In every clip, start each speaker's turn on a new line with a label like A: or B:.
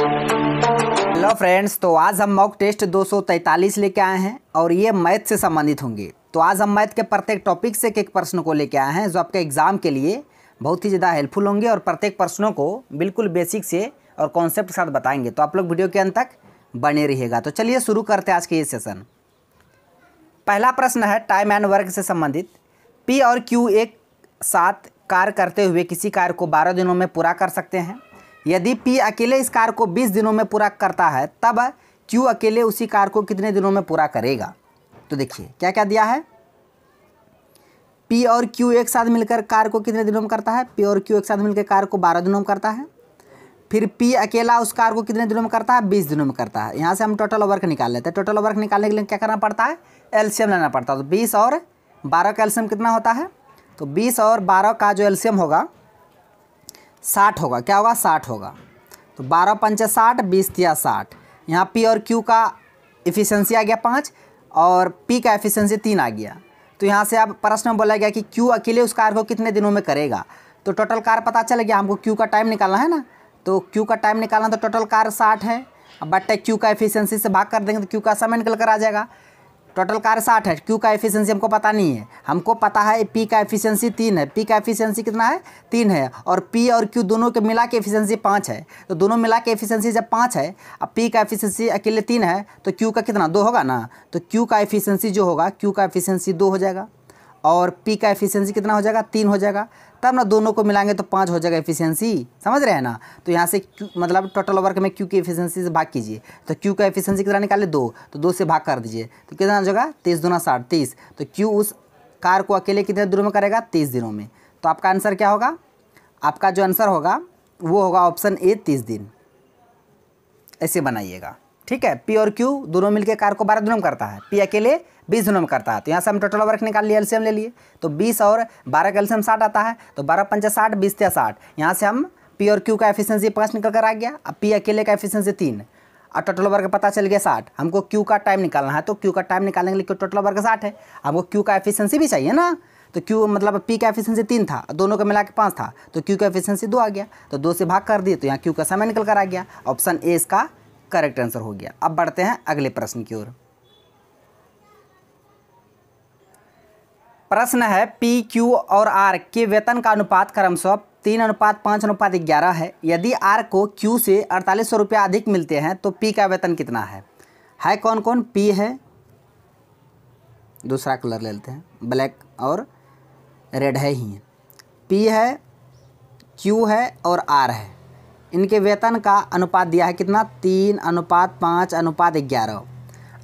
A: hello friends तो आज हम मॉक टेस्ट 243 लेके आए हैं और ये मैथ से संबंधित होंगे तो आज हम मैथ के प्रत्येक टॉपिक से एक प्रश्न को लेके आए हैं जो आपके एग्ज़ाम के लिए बहुत ही ज़्यादा हेल्पफुल होंगे और प्रत्येक प्रश्नों को बिल्कुल बेसिक से और कॉन्सेप्ट के साथ बताएंगे तो आप लोग वीडियो के अंत तक बने रहिएगा तो चलिए शुरू करते हैं आज के ये सेशन पहला प्रश्न है टाइम एंड वर्क से संबंधित पी और क्यू एक साथ कार्य करते हुए किसी कार्य को बारह दिनों में पूरा कर सकते हैं यदि पी अकेले इस कार को 20 दिनों में पूरा करता है तब क्यू अकेले उसी कार को कितने दिनों में पूरा करेगा तो देखिए क्या क्या दिया है पी और क्यू एक साथ मिलकर कार को कितने दिनों में करता है पी और क्यू एक साथ मिलकर कार को बारह दिनों में करता है फिर पी अकेला उस कार को कितने दिनों में करता है बीस दिनों में करता है यहाँ से हम टोटल वर्क निकाल लेते हैं टोटल वर्क निकालने के लिए क्या करना पड़ता है एल्शियम लेना पड़ता है तो बीस और बारह का एल्शियम कितना होता है तो बीस और बारह का जो एल्शियम होगा साठ होगा क्या होगा साठ होगा तो बारह पंचे साठ बीस या साठ यहाँ पी और क्यू का इफ़िशेंसी आ गया पाँच और पी का एफिशिएंसी तीन आ गया तो यहाँ से आप प्रश्न में बोला गया कि क्यू अकेले उस कार्य को कितने दिनों में करेगा तो टोटल कार पता चल गया हमको क्यू का टाइम निकालना है ना तो क्यू का टाइम निकालना तो टोटल कार साठ है बट्टे क्यू का एफिशिएंसी से भाग कर देंगे तो क्यू का समय निकल कर आ जाएगा टोटल कार्य साठ है क्यू का एफिशिएंसी हमको पता नहीं है हमको पता है पी का एफिशिएंसी तीन है पी का एफिशिएंसी कितना है तीन है और पी और क्यू दोनों के मिला के एफिशिएंसी पाँच है तो दोनों मिला के एफिशिएंसी जब पाँच है अब पी का एफिशिएंसी अकेले तीन है तो क्यू का कितना दो होगा ना तो क्यू का एफिशियंसी जो होगा क्यू का एफिशियंसी दो हो जाएगा और पी का एफिशियंसी कितना हो जाएगा तीन हो जाएगा तब ना दोनों को मिलाएंगे तो पाँच हो जाएगा एफिशिएंसी समझ रहे हैं ना तो यहाँ से मतलब टोटल वर्क में क्यू की एफिशिएंसी से भाग कीजिए तो क्यू का एफिशिएंसी कितना निकाले दो तो दो से भाग कर दीजिए तो कितना हो जाएगा तेईस दोना साठ तेईस तो क्यू उस कार को अकेले कितने दिनों में करेगा तेईस दिनों में तो आपका आंसर क्या होगा आपका जो आंसर होगा वो होगा ऑप्शन ए तीस दिन ऐसे बनाइएगा ठीक है पी और क्यू दोनों मिलकर कार को बारह दिनों में करता है पी अकेले बीस दोनों में करता है तो यहाँ से हम टोटल वर्क निकाल लिए एल्सियम ले लिए तो बीस और बारह का एल्सियम साठ आता है तो बारह पंचायत साठ बीस या साठ यहाँ से हम पी और क्यू का एफिशियंसी पाँच निकल कर आ गया अब पी अकेले का एफिशियंसी तीन और टोटल वर्ग पता चल गया साठ हमको क्यू का टाइम निकालना है तो क्यू का टाइम निकालने के लिए टोटल वर्ग साठ है हमको क्यू का एफिशियंसी भी चाहिए ना तो क्यू मतलब पी का एफिशियंसी तीन था दोनों का मिला के पाँच था तो क्यू का एफिशियंसी दो आ गया तो दो से भाग कर दिए तो यहाँ क्यू का समय निकल कर आ गया ऑप्शन ए इसका करेक्ट आंसर हो गया अब बढ़ते हैं अगले प्रश्न की ओर प्रश्न है पी क्यू और आर के वेतन का अनुपात क्रमशः तीन अनुपात पाँच अनुपात ग्यारह है यदि आर को क्यू से अड़तालीस सौ रुपया अधिक मिलते हैं तो पी का वेतन कितना है है कौन कौन पी है दूसरा कलर ले लेते हैं ब्लैक और रेड है ही है पी है क्यू है और आर है इनके वेतन का अनुपात दिया है कितना तीन अनुपात पाँच अनुपात ग्यारह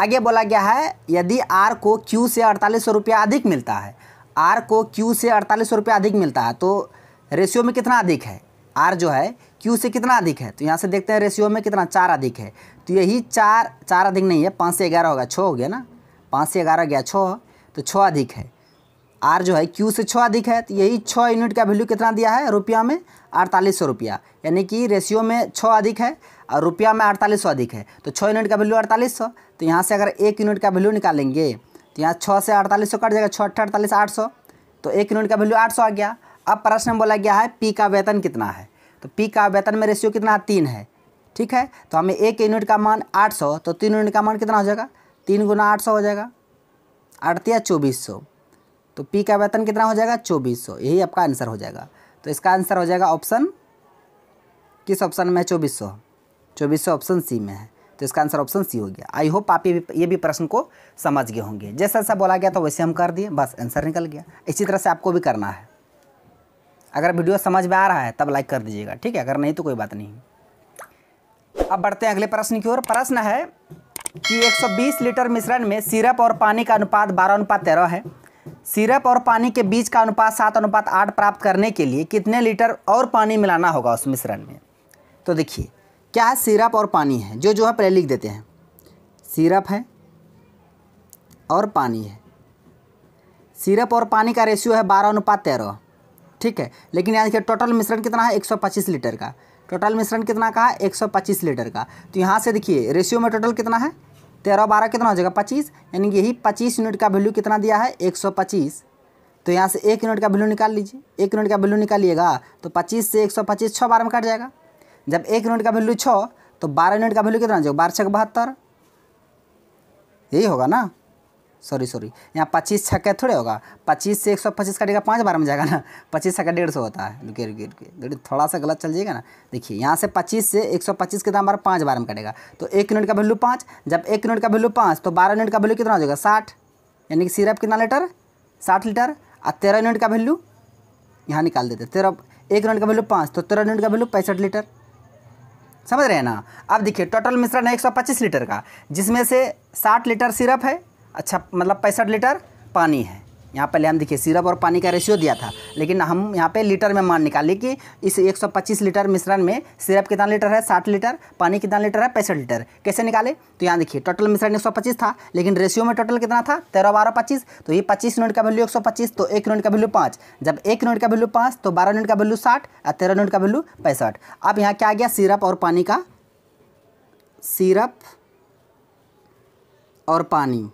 A: आगे बोला गया है यदि आर को क्यू से अड़तालीस सौ रुपया अधिक मिलता है आर को क्यू से अड़तालीस सौ रुपया अधिक मिलता है तो रेशियो में कितना अधिक है आर जो है क्यू से कितना अधिक है तो यहाँ से देखते हैं रेशियो में कितना चार अधिक है तो यही चार चार अधिक नहीं है पाँच से ग्यारह होगा छः हो गया ना पाँच से ग्यारह गया छः तो छः अधिक है आर जो है क्यू से छः अधिक है तो यही छः यूनिट का वैल्यू कितना दिया है रुपया में अड़तालीस सौ रुपया यानी कि रेशियो में छः अधिक है और रुपया में अड़तालीस सौ अधिक है तो छः यूनिट का वैल्यू अड़तालीस सौ तो यहाँ से अगर एक यूनिट का वैल्यू निकालेंगे तो यहाँ छः से अड़तालीस सौ कट जाएगा छः अट्ठा अड़तालीस आठ सौ तो एक यूनिट का वैल्यू आठ सौ आ गया अब प्रश्न में बोला गया है पी का वेतन कितना है तो पी का वेतन में रेशियो कितना है तीन है ठीक है तो हमें एक यूनिट का मान आठ सौ तो तीन यूनिट का मान कितना हो जाएगा तीन गुना आठ सौ हो जाएगा अड़तिया चौबीस सौ तो पी का वेतन कितना हो जाएगा चौबीस सौ यही आपका आंसर हो जाएगा तो इसका आंसर हो जाएगा ऑप्शन किस ऑप्शन में चौबीस सौ चौबीस सौ ऑप्शन सी में है तो इसका आंसर ऑप्शन सी हो गया आई होप आप ये भी ये भी प्रश्न को समझ गए होंगे जैसा जैसा बोला गया तो वैसे हम कर दिए बस आंसर निकल गया इसी तरह से आपको भी करना है अगर वीडियो समझ में आ रहा है तब लाइक कर दीजिएगा ठीक है अगर नहीं तो कोई बात नहीं अब बढ़ते हैं अगले प्रश्न की ओर प्रश्न है कि 120 लीटर मिश्रण में सिरप और पानी का अनुपात बारह अनुपात तेरह है सिरप और पानी के बीच का अनुपात सात अनुपात आठ प्राप्त करने के लिए कितने लीटर और पानी मिलाना होगा उस मिश्रण में तो देखिए क्या है सिरप और पानी है जो जो है पहले लिख देते हैं सिरप है और पानी है सिरप और पानी का रेशियो है बारह अनुपात तेरह ठीक है लेकिन यहाँ देखिए टोटल मिश्रण कितना है पच्चीस लीटर का टोटल मिश्रण कितना का है पच्चीस लीटर का तो यहाँ से देखिए रेशियो में टोटल कितना है तेरह बारह कितना हो जाएगा पच्चीस यानी कि यही पच्चीस यूनिट का वैल्यू कितना दिया है एक सौ पच्चीस तो यहाँ से एक यूनिट का वैल्यू निकाल लीजिए एक यूनिट का वैल्यू निकालिएगा तो पच्चीस से एक सौ पच्चीस छः बारह में कट जाएगा जब एक यूनिट का वैल्यू छः तो बारह यूनिट का वैल्यू कितना जाएगा बारह छः बहत्तर यही होगा ना सॉरी सॉरी यहाँ पच्चीस छक्के थोड़े होगा पच्चीस से एक सौ पच्चीस का डेगा पाँच बारह में जाएगा ना पच्चीस छक्का डेढ़ सौ होता है रुके रुके रुके थोड़ा सा गलत चल जाएगा ना देखिए यहाँ से पच्चीस से एक सौ पच्चीस कितना बार पाँच बारह में कटेगा तो एक यूनिट का वैल्यू पाँच जब एक यूनिट का वैल्यू पाँच तो बारह यूनिट का वैल्यू कितना हो जाएगा साठ यानी कि सिरप कितना लीटर साठ लीटर और तेरह यूनिट का वैल्यू यहाँ निकाल देते तेरह एक यूनिट का वैल्यू पाँच तो तेरह यूनिट का वैल्यू पैंसठ लीटर समझ रहे हैं ना अब देखिए टोटल मिश्रण है पच्चीस लीटर का जिसमें से 60 लीटर सिरप है अच्छा मतलब पैंसठ लीटर पानी है यहाँ पहले हम देखिए सिरप और पानी का रेशियो दिया था लेकिन हम यहाँ पे लीटर में मान निकाले कि इस 125 लीटर मिश्रण में सिरप कितना लीटर है 60 लीटर पानी कितना लीटर है पैंसठ लीटर कैसे निकाले तो यहाँ देखिए टोटल मिश्रण 125 था लेकिन रेशियो में टोटल कितना था तेरह बारह पच्चीस तो ये पच्चीस यूनिट का वैल्यू एक तो एक यूनिट का वैल्यू पाँच जब एक यूनिट का वैल्यू पाँच तो बारह यूनिट का वैल्यू साठ और तेरह यूनिट का वैल्यू पैंसठ अब यहाँ क्या आ गया सिरप और पानी का सिरप और पानी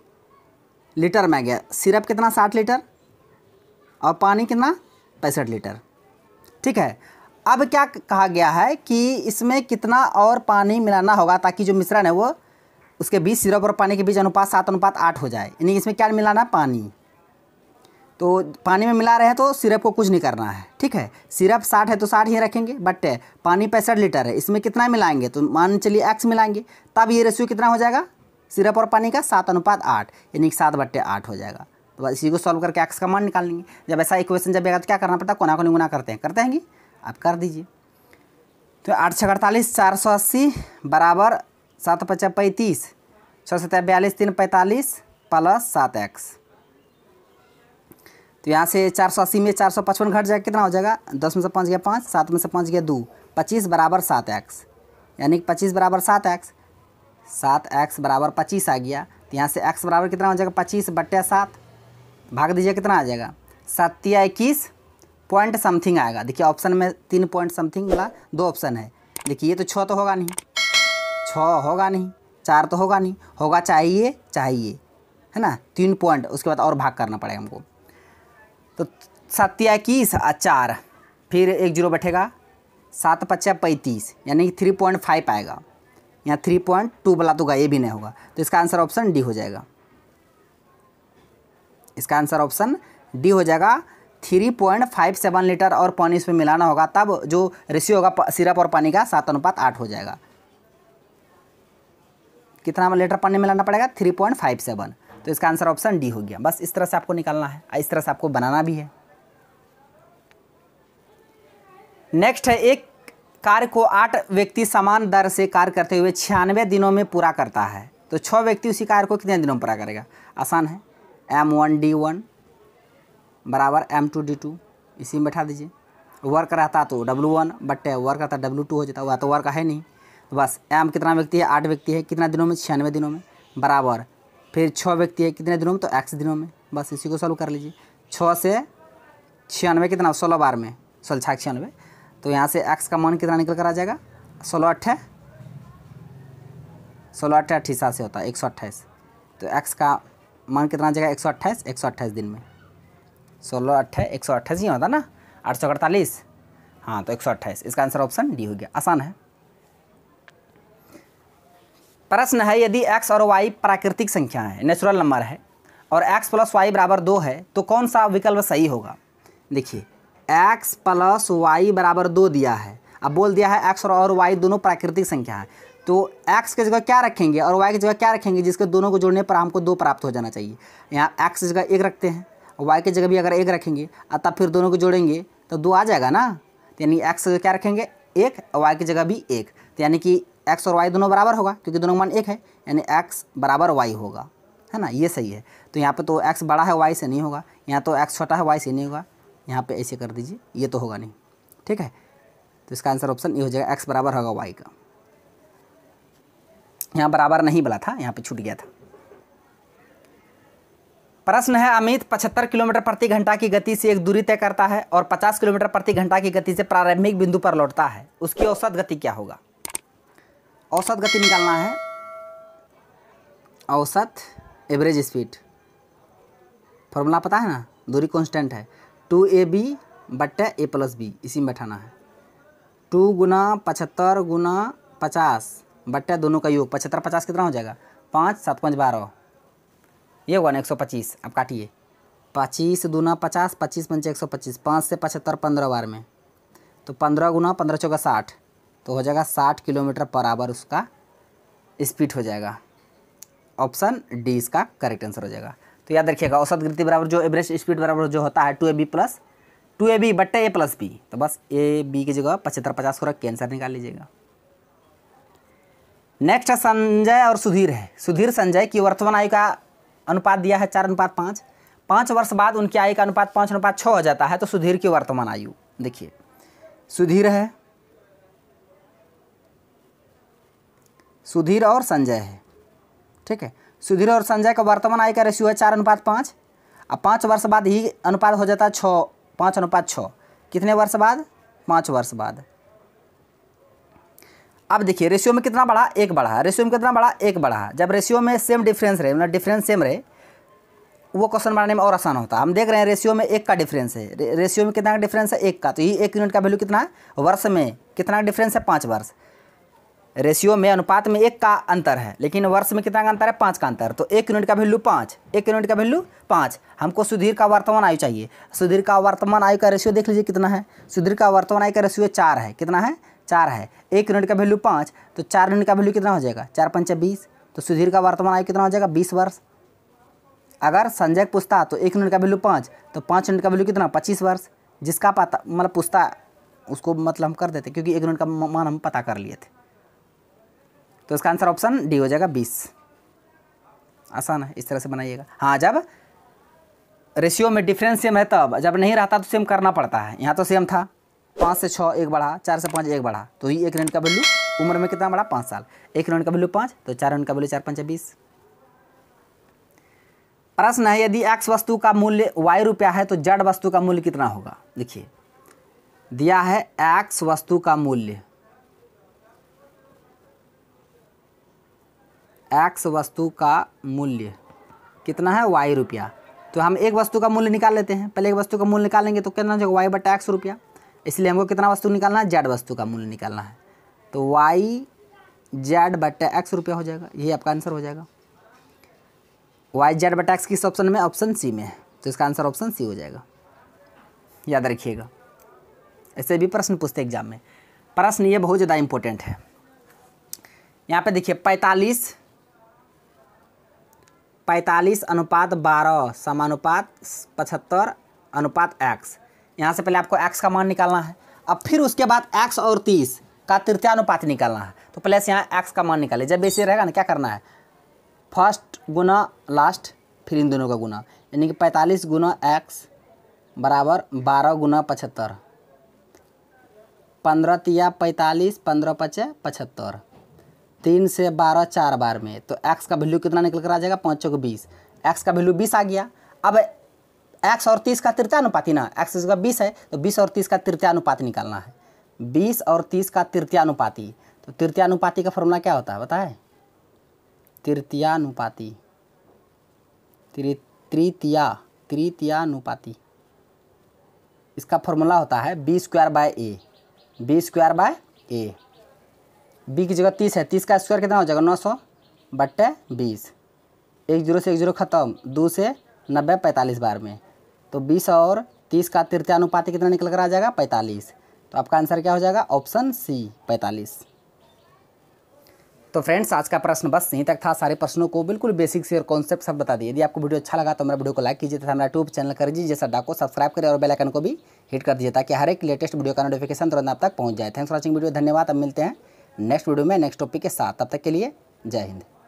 A: लीटर में गया सिरप कितना साठ लीटर और पानी कितना पैंसठ लीटर ठीक है अब क्या कहा गया है कि इसमें कितना और पानी मिलाना होगा ताकि जो मिश्रण है वो उसके बीच सिरप और पानी के बीच अनुपात सात अनुपात आठ हो जाए यानी इसमें क्या मिलाना है पानी तो पानी में मिला रहे हैं तो सिरप को कुछ नहीं करना है ठीक है सिरप साठ है तो साठ ही रखेंगे बट पानी पैंसठ लीटर है इसमें कितना मिलाएंगे तो मान चलिए एक्स मिलाएंगे तब ये रेशियो कितना हो जाएगा सिरप और पानी का सात अनुपात आठ यानी कि सात बट्टे आठ हो जाएगा तो बस इसी को सॉल्व करके एक्स का मान निकाल लेंगे जब ऐसा इक्वेशन जब आएगा तो क्या करना पड़ता है कोना कोनी गुना करते हैं करते हैं कि आप कर दीजिए तो आठ छः अड़तालीस चार सौ अस्सी बराबर सात पचास पैंतीस छः सत्या बयालीस तीन पैंतालीस प्लस सात एक्स तो यहाँ से चार सौ अस्सी में चार सौ पचपन घट जाएगा कितना हो जाएगा दस में से पहुँच गया पाँच सात में से पहुँच गया दो पच्चीस बराबर सात एक्स यानी कि पच्चीस बराबर सात एक्स सात एक्स बराबर पच्चीस आ गया तो यहाँ से एक्स बराबर कितना हो जाएगा पच्चीस बट्टे सात भाग दीजिए कितना आ जाएगा सत्या इक्कीस पॉइंट समथिंग आएगा देखिए ऑप्शन में तीन पॉइंट समथिंग वाला दो ऑप्शन है देखिए ये तो छः तो होगा नहीं छः होगा नहीं चार तो होगा नहीं होगा चाहिए चाहिए है ना तीन पॉइंट उसके बाद और भाग करना पड़ेगा हमको तो सत्या इक्कीस और चार फिर एक जीरो बैठेगा सात पच्चा पैंतीस यानी कि थ्री पॉइंट फाइव आएगा यहाँ थ्री पॉइंट टू वाला तो होगा ये भी नहीं होगा तो इसका आंसर ऑप्शन डी हो जाएगा इसका आंसर ऑप्शन डी हो जाएगा three point five seven litre और पानी इसमें मिलाना होगा तब जो रेशियो होगा सिरप और पानी का सात अनुपात आठ हो जाएगा कितना लीटर पानी मिलाना पड़ेगा थ्री पॉइंट फाइव सेवन तो इसका आंसर ऑप्शन डी हो गया बस इस तरह से आपको निकालना है इस तरह से आपको बनाना भी है नेक्स्ट है एक कार्य को आठ व्यक्ति समान दर से कार्य करते हुए छियानवे दिनों में पूरा करता है तो छः व्यक्ति उसी कार्य को कितने दिनों में पूरा करेगा आसान है एम वन डी वन बराबर एम टू डी टू इसी में बैठा दीजिए वर्क रहता तो डब्लू वन बट्टे वर्क रहता डब्लू टू हो जाता वह तो वर्क है नहीं तो बस एम कितना व्यक्ति है आठ व्यक्ति है कितना दिनों में छियानवे दिनों में बराबर फिर छः व्यक्ति है कितने दिनों में तो एक्स दिनों में बस इसी को सॉल्व कर लीजिए छः से छियानवे कितना सोलह बार में सोलह छः छियानवे तो यहाँ से एक्स का मान कितना निकल कर आ जाएगा सोलह अट्ठे सोलह अट्ठे अट्ठीसा से होता है एक सौ अट्ठाईस तो एक्स का मान कितना आ जाएगा एक सौ अट्ठाईस एक सौ अट्ठाईस दिन में सोलह अट्ठे एक सौ अट्ठाईस ही होता ना आठ सौ अड़तालीस हाँ तो एक सौ अट्ठाईस इसका आंसर ऑप्शन डी हो गया आसान है प्रश्न है यदि एक्स और वाई प्राकृतिक संख्या है नेचुरल नंबर है और एक्स प्लस वाई बराबर दो है तो कौन सा विकल्प सही होगा देखिए एक्स प्लस वाई बराबर दो दिया है अब बोल दिया है एक्स और वाई दोनों प्राकृतिक संख्या है तो एक्स की जगह क्या रखेंगे और वाई की जगह क्या रखेंगे जिसके दोनों को जोड़ने पर हमको दो प्राप्त हो जाना चाहिए यहाँ एक्स की जगह एक रखते हैं और वाई की जगह भी अगर एक रखेंगे तब फिर दोनों को जोड़ेंगे तो दो आ जाएगा ना तो यानी एक्स की जगह क्या रखेंगे एक और वाई की जगह भी एक तो यानी कि एक्स और वाई दोनों बराबर होगा क्योंकि दोनों का मान एक है यानी एक्स बराबर वाई होगा है ना ये सही है तो यहाँ पर तो एक्स बड़ा है वाई से नहीं होगा यहाँ तो एक्स छोटा है वाई से नहीं होगा यहाँ पे ऐसे कर दीजिए ये तो होगा नहीं ठीक है तो इसका आंसर ऑप्शन ये हो जाएगा एक्स बराबर होगा वाई का यहाँ बराबर नहीं बला था यहाँ पे छूट गया था प्रश्न है अमित 75 किलोमीटर प्रति घंटा की गति से एक दूरी तय करता है और 50 किलोमीटर प्रति घंटा की गति से प्रारंभिक बिंदु पर लौटता है उसकी औसत गति क्या होगा औसत गति निकालना है औसत एवरेज स्पीड फॉर्मूला पता है ना दूरी कांस्टेंट है टू ए बी बट्टा ए प्लस बी इसी में बैठाना है टू गुना पचहत्तर गुना पचास बट्टा दोनों का योग पचहत्तर पचास कितना हो जाएगा पाँच सात पाँच बारह ये हुआ ना एक सौ पच्चीस अब काटिए पच्चीस दूना पचास पच्चीस पंच एक सौ पच्चीस पाँच से पचहत्तर पंद्रह बार में तो पंद्रह गुना पंद्रह चौका साठ तो हो जाएगा साठ किलोमीटर पर आवर उसका स्पीड हो जाएगा ऑप्शन डी इसका करेक्ट आंसर हो जाएगा तो याद रखिएगा औसत गति बराबर जो एवरेज स्पीड बराबर जो होता है two A B plus two A B बट्टे ए प्लस बी तो बस ए बी की जगह पचहत्तर पचास को रख के आंसर निकाल लीजिएगा नेक्स्ट है संजय और सुधीर है सुधीर संजय की वर्तमान आयु का अनुपात दिया है चार अनुपात पाँच पाँच वर्ष बाद उनकी आयु का अनुपात पाँच अनुपात छः हो जाता है तो सुधीर की वर्तमान आयु देखिए सुधीर है सुधीर और संजय है ठीक है सुधीर और संजय का वर्तमान आय का रेशियो है चार अनुपात पाँच आ पाँच वर्ष बाद ही अनुपात हो जाता है छः पाँच अनुपात छः कितने वर्ष बाद पाँच वर्ष बाद अब देखिए रेशियो में कितना बढ़ा एक बढ़ा रेशियो में कितना बढ़ा एक बढ़ा जब रेशियो में सेम डिफरेंस रहे मतलब डिफरेंस सेम रहे वो क्वेश्चन बनाने में और आसान होता है हम देख रहे हैं रेशियो में एक का डिफरेंस है रेशियो में कितना का डिफरेंस है एक का तो ये एक यूनिट का वैल्यू कितना है वर्ष में कितना का डिफरेंस है पाँच वर्ष रेशियो में अनुपात में एक का अंतर है लेकिन वर्ष में कितना का अंतर है पाँच का अंतर तो एक यूनिट का वैल्यू पाँच एक यूनिट का वैल्यू पाँच हमको सुधीर का वर्तमान आयु चाहिए सुधीर का वर्तमान आयु का रेशियो देख लीजिए कितना है सुधीर का वर्तमान आयु का रेशियो चार है कितना है चार है एक यूनिट का वैल्यू पाँच तो चार यूनिट का वैल्यू कितना हो जाएगा चार पंचा बीस तो सुधीर का वर्तमान आयु कितना हो जाएगा बीस वर्ष अगर संजय पूछता तो एक यूनिट का वैल्यू पाँच तो पाँच यूनिट का वैल्यू कितना पच्चीस वर्ष जिसका पता मतलब पूछता उसको मतलब हम कर देते क्योंकि एक यूनिट का मान हम पता कर लिए थे तो इसका आंसर ऑप्शन डी हो जाएगा बीस आसान है इस तरह से बनाइएगा हाँ जब रेशियो में डिफरेंस सेम है तब जब नहीं रहता तो सेम करना पड़ता है यहाँ तो सेम था पाँच से छः एक बढ़ा चार से पाँच एक बढ़ा तो ही एक यूनिट का वैल्यू उम्र में कितना बढ़ा पाँच साल एक यूनिट का वैल्यू पाँच तो चार यूनिट का वैल्यू चार पाँच बीस प्रश्न है यदि एक्स वस्तु का मूल्य वाई रुपया है तो जड वस्तु का मूल्य कितना होगा देखिए दिया है एक्स वस्तु का मूल्य एक्स वस्तु का मूल्य कितना है वाई रुपया तो हम एक वस्तु का मूल्य निकाल लेते हैं पहले एक वस्तु का मूल्य निकालेंगे तो कितना जाएगा वाई बटा एक्स रुपया इसलिए हमको कितना वस्तु निकालना है जेड वस्तु का मूल्य निकालना है तो वाई जेड बटा एक्स रुपया हो जाएगा ये आपका आंसर हो जाएगा वाई जेड बटा एक्स किस ऑप्शन में ऑप्शन सी में है तो इसका आंसर ऑप्शन सी हो जाएगा याद रखिएगा ऐसे भी प्रश्न पूछते एग्जाम में प्रश्न ये बहुत ज़्यादा इंपॉर्टेंट है यहाँ पे देखिए पैंतालीस पैंतालीस अनुपात बारह समानुपात पचहत्तर अनुपात एक्स यहाँ से पहले आपको एक्स का मान निकालना है अब फिर उसके बाद एक्स और तीस का तृतीयानुपात निकालना है तो प्लस यहाँ एक्स का मान निकाले जब ऐसे रहेगा ना क्या करना है फर्स्ट गुना लास्ट फिर इन दोनों का गुना यानी कि पैंतालीस गुना एक्स बराबर बारह गुना पचहत्तर पंद्रह तिया पैंतालीस पंद्रह पचे पचहत्तर तीन से बारह चार बार में तो एक्स का वैल्यू कितना निकल कर आ जाएगा पाँच को बीस एक्स का वैल्यू बीस आ गया अब एक्स और तीस का तृतीय तृतीयानुपाती ना एक्स का बीस है तो बीस और तीस का तृतीय अनुपात निकालना है बीस और तीस का तृतीय अनुपाति तो तृतीय अनुपाति का फॉर्मूला क्या होता है बताए तृतीय अनुपाति तृतीया अनुपाति इसका फॉर्मूला होता है B square by A B square by A B की जगह तीस है तीस का स्क्वायर कितना हो जाएगा नौ सौ बट्टे बीस एक जीरो से एक जीरो खत्म दो से नब्बे पैंतालीस बार में तो बीस और तीस का तृतीयानुपाती कितना निकल कर आ जाएगा पैंतालीस तो आपका आंसर क्या हो जाएगा ऑप्शन सी पैंतालीस तो फ्रेंड्स आज का प्रश्न बस यहीं तक था सारे प्रश्नों को बिल्कुल बेसिक से और कॉन्सेप्ट सब बता दिए यदि आपको वीडियो अच्छा लगा तो मेरा वीडियो को लाइक कीजिए तथा मेरा ट्यूब चैनल कर दीजिए सड्डा को सब्सक्राइब करें और बेल आइकन को भी हिट कर दीजिए ताकि हर एक लेटेस्ट वीडियो का नोटिफिकेशन तुरंत आप तक पहुंच जाए थैंक्स फॉर वॉचिंग वीडियो धन्यवाद अब मिलते हैं नेक्स्ट वीडियो में नेक्स्ट टॉपिक के साथ तब तक के लिए जय हिंद